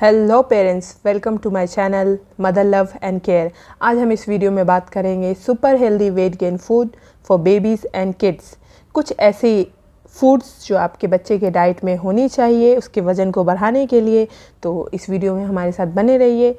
hello parents welcome to my channel mother love and care आज हम इस video में बात करेंगे super healthy weight gain food for babies and kids कुछ ऐसी फूड्स जो आपके बच्चे के डाइट में होनी चाहिए उसके वज़न को बढ़ाने के लिए तो इस वीडियो में हमारे साथ बने रहिए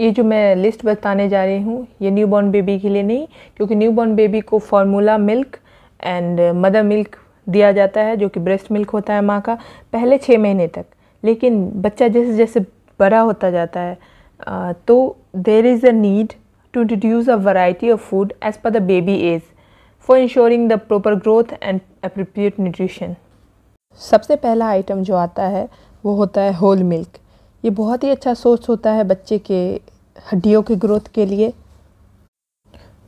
ये जो मैं लिस्ट बताने जा रही हूँ ये न्यू बॉर्न बेबी के लिए नहीं क्योंकि न्यू बॉर्न बेबी को formula milk and mother milk दिया जाता है जो कि ब्रेस्ट मिल्क होता है माँ का पहले छः महीने तक लेकिन बच्चा जैसे जैसे बड़ा होता जाता है तो there is a need to introduce a variety of food as per the baby age for ensuring the proper growth and appropriate nutrition सबसे पहला आइटम जो आता है वो होता है होल मिल्क ये बहुत ही अच्छा सोर्स होता है बच्चे के हड्डियों के ग्रोथ के लिए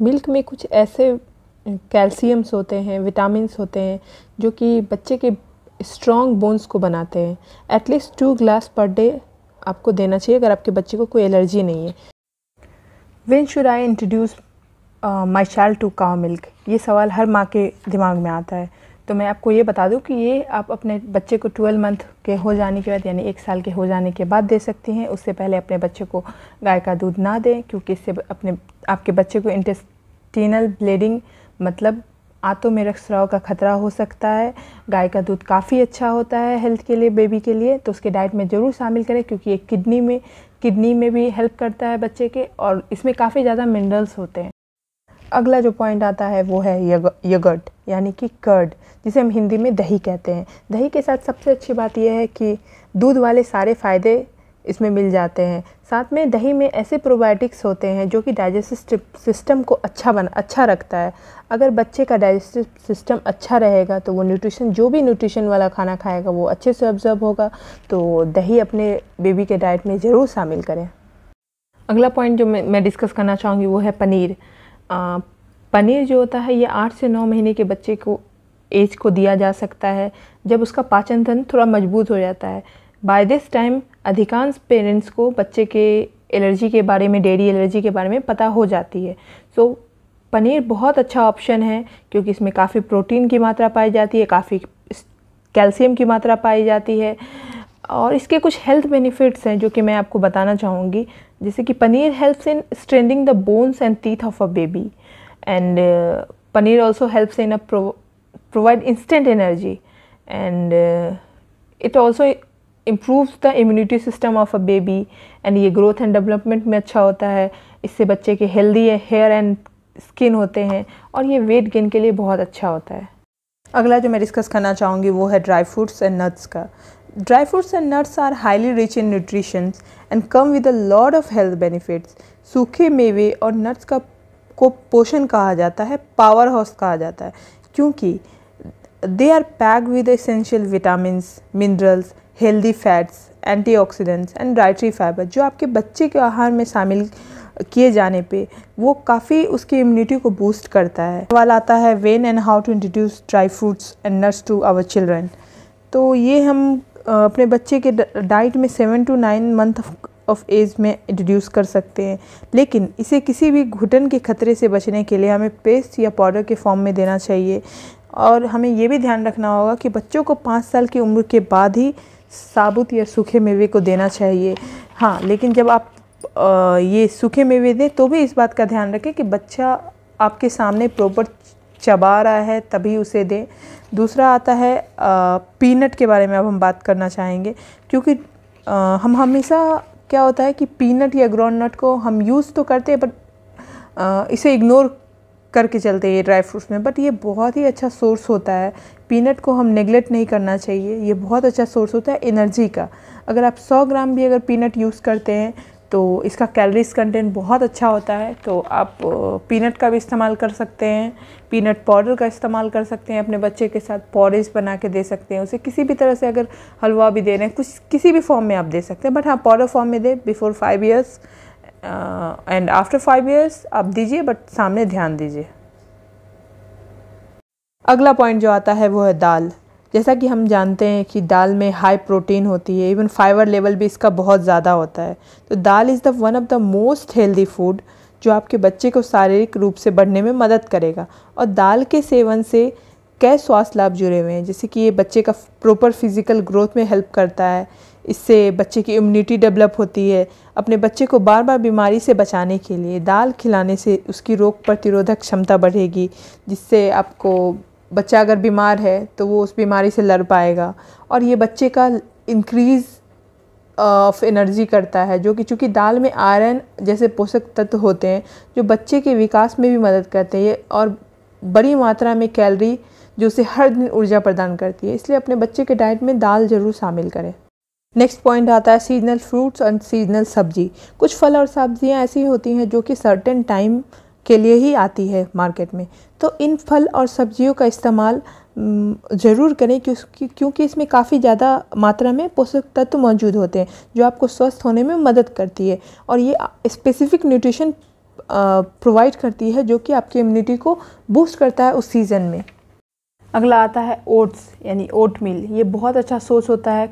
मिल्क में कुछ ऐसे कैल्शियम्स होते हैं विटामिनस होते हैं जो कि बच्चे के स्ट्रॉन्ग बोन्स को बनाते हैं at least two glass per day आपको देना चाहिए अगर आपके बच्चे को कोई एलर्जी नहीं है when should I introduce my child to cow milk ये सवाल हर माँ के दिमाग में आता है तो मैं आपको ये बता दूँ कि ये आप अपने बच्चे को 12 मंथ के हो जाने के बाद यानी एक साल के हो जाने के बाद दे सकती हैं उससे पहले अपने बच्चे को गाय का दूध ना दें क्योंकि इससे अपने आपके बच्चे को इंटेस्टिनल ब्लीडिंग मतलब आंतों में रक्तस्राव का खतरा हो सकता है गाय का दूध काफ़ी अच्छा होता है हेल्थ के लिए बेबी के लिए तो उसके डाइट में ज़रूर शामिल करें क्योंकि ये किडनी में किडनी में भी हेल्प करता है बच्चे के और इसमें काफ़ी ज़्यादा मिनरल्स होते हैं अगला जो पॉइंट आता है वो है यगट यानी कि कर्ड जिसे हम हिंदी में दही कहते हैं दही के साथ सबसे अच्छी बात यह है कि दूध वाले सारे फ़ायदे इसमें मिल जाते हैं साथ में दही में ऐसे प्रोबायोटिक्स होते हैं जो कि डाइजेस्टिव सिस्टम को अच्छा बना अच्छा रखता है अगर बच्चे का डाइजेस्टिव सिस्टम अच्छा रहेगा तो वो न्यूट्रिशन जो भी न्यूट्रिशन वाला खाना खाएगा वो अच्छे से ऑब्जर्व होगा तो दही अपने बेबी के डाइट में ज़रूर शामिल करें अगला पॉइंट जो मैं मैं डिस्कस करना चाहूँगी वो है पनीर आ, पनीर जो होता है ये आठ से नौ महीने के बच्चे को एज को दिया जा सकता है जब उसका पाचन तंत्र थोड़ा मजबूत हो जाता है बाय दिस टाइम अधिकांश पेरेंट्स को बच्चे के एलर्जी के बारे में डेयरी एलर्जी के बारे में पता हो जाती है सो so, पनीर बहुत अच्छा ऑप्शन है क्योंकि इसमें काफ़ी प्रोटीन की मात्रा पाई जाती है काफ़ी कैल्शियम की मात्रा पाई जाती है और इसके कुछ हेल्थ बेनिफिट्स हैं जो कि मैं आपको बताना चाहूँगी जैसे कि paneer helps in strengthening the bones and teeth of a baby and paneer also helps in a provide instant energy and it also improves the immunity system of a baby and ये ग्रोथ एंड डेवलपमेंट में अच्छा होता है इससे बच्चे के healthy hair and skin होते हैं और ये वेट गेन के लिए बहुत अच्छा होता है अगला जो मैं डिस्कस करना चाहूँगी वो है ड्राई फ्रूट्स एंड नट्स का dry fruits and nuts are highly rich in nutritions and come with a lot of health benefits सूखे मेवे और नट्स का को पोषण कहा जाता है पावर हाउस कहा जाता है क्योंकि they are pack with essential vitamin minerals healthy fats antioxidants and dietary fibre जो आपके बच्चे के आहार में शामिल किए जाने पे वो काफ़ी उसकी इम्यूनिटी को बूस्ट करता है सवाल आता है when and how to introduce dry fruits and nuts to our children तो ये हम अपने बच्चे के डाइट में seven to nine month of age में इंट्रोड्यूस कर सकते हैं लेकिन इसे किसी भी घुटन के खतरे से बचने के लिए हमें पेस्ट या पाउडर के फॉर्म में देना चाहिए और हमें यह भी ध्यान रखना होगा कि बच्चों को पाँच साल की उम्र के बाद ही साबुत या सूखे मेवे को देना चाहिए हाँ लेकिन जब आप आ, ये सूखे मेवे दें तो भी इस बात का ध्यान रखें कि बच्चा आपके सामने प्रॉपर चबा रहा है तभी उसे दें दूसरा आता है आ, पीनट के बारे में अब हम बात करना चाहेंगे क्योंकि आ, हम हमेशा क्या होता है कि पीनट या ग्राउंड नट को हम यूज़ तो करते हैं बट इसे इग्नोर करके चलते हैं ये ड्राई फ्रूट्स में बट ये बहुत ही अच्छा सोर्स होता है पीनट को हम नेगलेक्ट नहीं करना चाहिए ये बहुत अच्छा सोर्स होता है एनर्जी का अगर आप 100 ग्राम भी अगर पीनट यूज़ करते हैं तो इसका कैलरीज कंटेंट बहुत अच्छा होता है तो आप पीनट का भी इस्तेमाल कर सकते हैं पीनट पाउडर का इस्तेमाल कर सकते हैं अपने बच्चे के साथ पॉरेज बना के दे सकते हैं उसे किसी भी तरह से अगर हलवा भी दे रहे हैं कुछ किसी भी फॉर्म में आप दे सकते हैं बट हाँ पाउडर फॉर्म में दे before five years and after five years आप दीजिए बट सामने ध्यान दीजिए अगला पॉइंट जो आता है वो है दाल जैसा कि हम जानते हैं कि दाल में हाई प्रोटीन होती है इवन फाइबर लेवल भी इसका बहुत ज़्यादा होता है तो dal is the one of the most healthy food जो आपके बच्चे को शारीरिक रूप से बढ़ने में मदद करेगा और दाल के सेवन से कई स्वास्थ्य लाभ जुड़े हुए हैं जैसे कि ये बच्चे का प्रॉपर फिजिकल ग्रोथ में हेल्प करता है इससे बच्चे की इम्यूनिटी डेवलप होती है अपने बच्चे को बार बार बीमारी से बचाने के लिए दाल खिलाने से उसकी रोग प्रतिरोधक क्षमता बढ़ेगी जिससे आपको बच्चा अगर बीमार है तो वो उस बीमारी से लड़ पाएगा और ये बच्चे का इंक्रीज़ ऑफ एनर्जी करता है जो कि चूँकि दाल में आयरन जैसे पोषक तत्व होते हैं जो बच्चे के विकास में भी मदद करते हैं और बड़ी मात्रा में कैलरी जो उसे हर दिन ऊर्जा प्रदान करती है इसलिए अपने बच्चे के डाइट में दाल ज़रूर शामिल करें नेक्स्ट पॉइंट आता है सीजनल फ्रूट्स एंड सीजनल सब्जी कुछ फल और सब्जियां ऐसी होती हैं जो कि सर्टेन टाइम के लिए ही आती है मार्केट में तो इन फल और सब्जियों का इस्तेमाल ज़रूर करें क्योंकि क्योंकि इसमें काफ़ी ज़्यादा मात्रा में पोषक तत्व मौजूद होते हैं जो आपको स्वस्थ होने में मदद करती है और ये स्पेसिफिक न्यूट्रिशन प्रोवाइड करती है जो कि आपकी इम्यूनिटी को बूस्ट करता है उस सीज़न में अगला आता है ओट्स यानी ओट मील ये बहुत अच्छा सोर्स होता है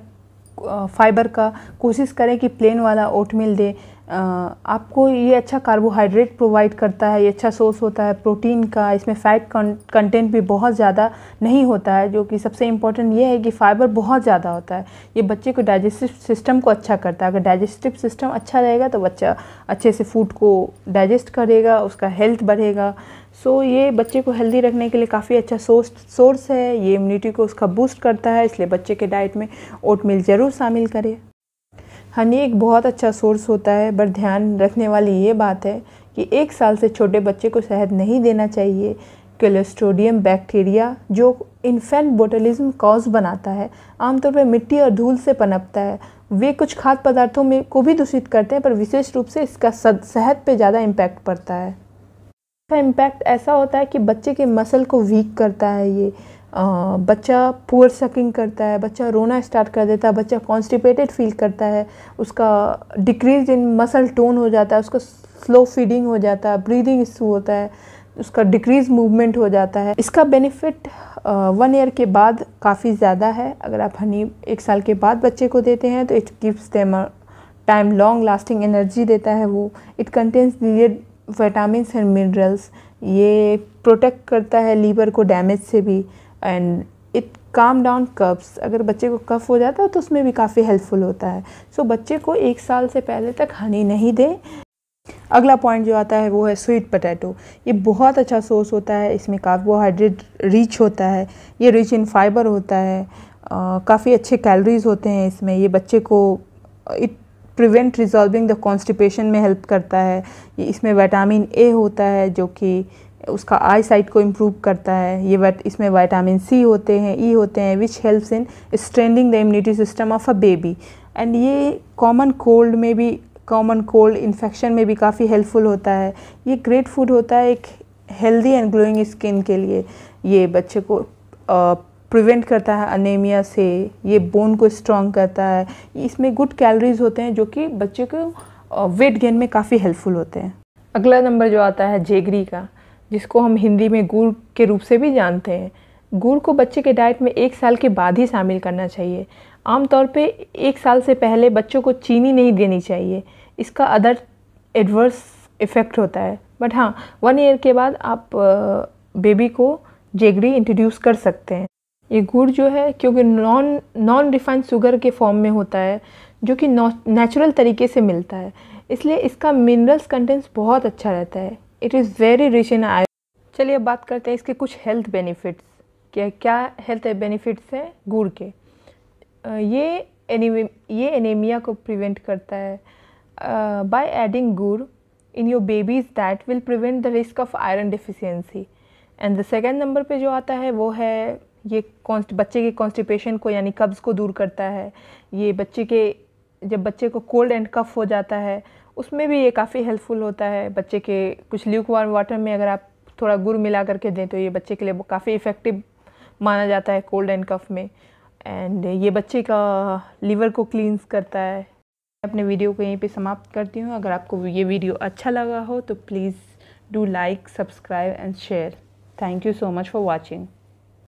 फाइबर का कोशिश करें कि प्लेन वाला ओट मिल दें आपको ये अच्छा कार्बोहाइड्रेट प्रोवाइड करता है ये अच्छा सोर्स होता है प्रोटीन का इसमें फैट कंटेंट भी बहुत ज़्यादा नहीं होता है जो कि सबसे इम्पोर्टेंट ये है कि फाइबर बहुत ज़्यादा होता है ये बच्चे को डाइजेस्टिव सिस्टम को अच्छा करता है अगर डाइजेस्टिव सिस्टम अच्छा रहेगा तो बच्चा अच्छे से फूड को डाइजेस्ट करेगा उसका हेल्थ बढ़ेगा सो so, ये बच्चे को हेल्दी रखने के लिए काफ़ी अच्छा सोर्स सोर्स है ये इम्यूनिटी को उसका बूस्ट करता है इसलिए बच्चे के डाइट में ओट मिल ज़रूर शामिल करें हनी एक बहुत अच्छा सोर्स होता है पर ध्यान रखने वाली ये बात है कि एक साल से छोटे बच्चे को शहद नहीं देना चाहिए कोलेस्ट्रोडियम बैक्टीरिया जो इन्फेंट बोटलिज्म कॉज बनाता है आमतौर पर मिट्टी और धूल से पनपता है वे कुछ खाद्य पदार्थों में को भी दूषित करते हैं पर विशेष रूप से इसका शहद पे ज़्यादा इम्पैक्ट पड़ता है का इम्पैक्ट ऐसा होता है कि बच्चे के मसल को वीक करता है ये आ, बच्चा पुअर सकिंग करता है बच्चा रोना स्टार्ट कर देता है बच्चा कॉन्स्टिपेटेड फील करता है उसका डिक्रीज इन मसल टोन हो जाता है उसका स्लो फीडिंग हो जाता है ब्रीदिंग इशू होता है उसका डिक्रीज मूवमेंट हो जाता है इसका बेनिफिट वन ईयर के बाद काफ़ी ज़्यादा है अगर आप हनी एक साल के बाद बच्चे को देते हैं तो it gives them time long lasting energy देता है वो it contains vitamin and minerals ये प्रोटेक्ट करता है लीवर को डैमेज से भी एंड इट काम डाउन कप्स अगर बच्चे को कफ हो जाता है तो उसमें भी काफ़ी हेल्पफुल होता है सो so, बच्चे को एक साल से पहले तक हनी नहीं दें अगला पॉइंट जो आता है वो है स्वीट पटैटो ये बहुत अच्छा सोर्स होता है इसमें कार्बोहाइड्रेट रिच होता है ये रिच इन फाइबर होता है काफ़ी अच्छे कैलोरीज होते हैं इसमें ये बच्चे को it prevent resolving the constipation में हेल्प करता है इसमें विटामिन ए होता है जो कि उसका आई साइट को इम्प्रूव करता है ये वट इसमें वाइटामिन सी होते हैं ई e होते हैं which helps in strengthening the immunity system of a baby and ये कॉमन कोल्ड में भी कॉमन कोल्ड इन्फेक्शन में भी काफ़ी हेल्पफुल होता है ये ग्रेट फूड होता है एक हेल्दी एंड ग्लोइंग स्किन के लिए ये बच्चे को प्रिवेंट करता है अनेमिया से ये बोन को स्ट्रॉन्ग करता है इसमें गुड कैलोरीज होते हैं जो कि बच्चे को वेट गेन में काफ़ी हेल्पफुल होते हैं अगला नंबर जो आता है जेगरी का जिसको हम हिंदी में गुड़ के रूप से भी जानते हैं गुड़ को बच्चे के डाइट में एक साल के बाद ही शामिल करना चाहिए आमतौर पर एक साल से पहले बच्चों को चीनी नहीं देनी चाहिए इसका अदर एडवर्स इफ़ेक्ट होता है बट हाँ वन ईयर के बाद आप बेबी को जेगरी इंट्रोड्यूस कर सकते हैं ये गुड़ जो है क्योंकि नॉन नॉन रिफाइंड शुगर के फॉर्म में होता है जो कि नेचुरल तरीके से मिलता है इसलिए इसका मिनरल्स कंटेंट्स बहुत अच्छा रहता है it is very rich in iron चलिए अब बात करते हैं इसके कुछ हेल्थ बेनिफिट्स क्या क्या हेल्थ बेनिफिट्स हैं गुड़ के ये एनी ये एनीमिया को प्रिवेंट करता है by adding gur in your babies that will prevent the risk of iron deficiency and the second number पे जो आता है वो है ये कॉन्स्ट बच्चे के कॉन्स्टिपेशन को यानी कब्ज़ को दूर करता है ये बच्चे के जब बच्चे को कोल्ड एंड कफ हो जाता है उसमें भी ये काफ़ी हेल्पफुल होता है बच्चे के कुछ ल्यूक वार्म वाटर में अगर आप थोड़ा गुड़ मिला करके दें तो ये बच्चे के लिए काफ़ी इफ़ेक्टिव माना जाता है कोल्ड एंड कफ में एंड ये बच्चे का लीवर को क्लींस करता है मैं अपने वीडियो को यहीं पे समाप्त करती हूँ अगर आपको ये वीडियो अच्छा लगा हो तो please do like subscribe and share thank you so much for watching